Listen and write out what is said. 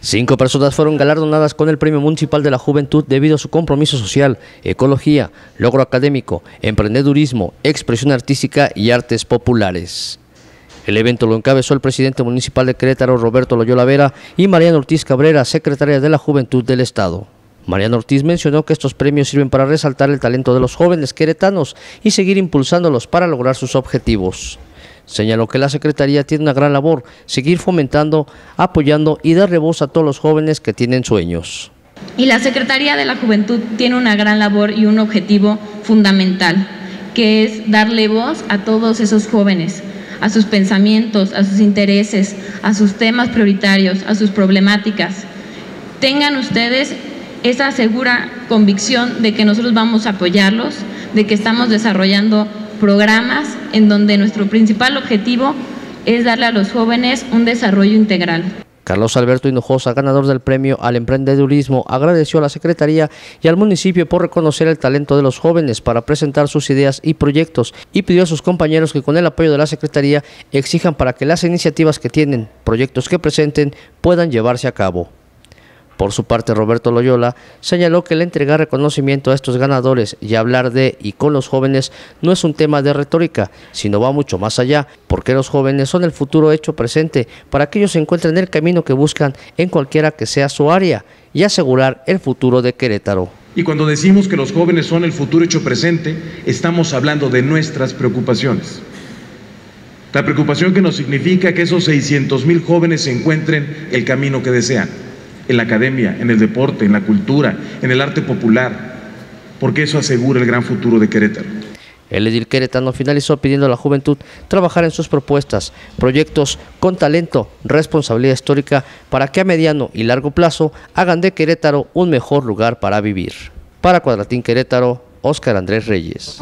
Cinco personas fueron galardonadas con el Premio Municipal de la Juventud debido a su compromiso social, ecología, logro académico, emprendedurismo, expresión artística y artes populares. El evento lo encabezó el presidente municipal de Querétaro, Roberto Loyola Vera, y Mariana Ortiz Cabrera, secretaria de la Juventud del Estado. Mariano Ortiz mencionó que estos premios sirven para resaltar el talento de los jóvenes queretanos y seguir impulsándolos para lograr sus objetivos. Señaló que la Secretaría tiene una gran labor, seguir fomentando, apoyando y darle voz a todos los jóvenes que tienen sueños. Y la Secretaría de la Juventud tiene una gran labor y un objetivo fundamental, que es darle voz a todos esos jóvenes, a sus pensamientos, a sus intereses, a sus temas prioritarios, a sus problemáticas. Tengan ustedes esa segura convicción de que nosotros vamos a apoyarlos, de que estamos desarrollando programas en donde nuestro principal objetivo es darle a los jóvenes un desarrollo integral. Carlos Alberto Hinojosa, ganador del premio al emprendedurismo, agradeció a la Secretaría y al municipio por reconocer el talento de los jóvenes para presentar sus ideas y proyectos y pidió a sus compañeros que con el apoyo de la Secretaría exijan para que las iniciativas que tienen, proyectos que presenten, puedan llevarse a cabo. Por su parte, Roberto Loyola señaló que el entregar reconocimiento a estos ganadores y hablar de y con los jóvenes no es un tema de retórica, sino va mucho más allá, porque los jóvenes son el futuro hecho presente para que ellos encuentren el camino que buscan en cualquiera que sea su área y asegurar el futuro de Querétaro. Y cuando decimos que los jóvenes son el futuro hecho presente, estamos hablando de nuestras preocupaciones. La preocupación que nos significa que esos 600 mil jóvenes encuentren el camino que desean en la academia, en el deporte, en la cultura, en el arte popular, porque eso asegura el gran futuro de Querétaro. El edil Querétaro finalizó pidiendo a la juventud trabajar en sus propuestas, proyectos con talento, responsabilidad histórica, para que a mediano y largo plazo hagan de Querétaro un mejor lugar para vivir. Para Cuadratín Querétaro, Óscar Andrés Reyes.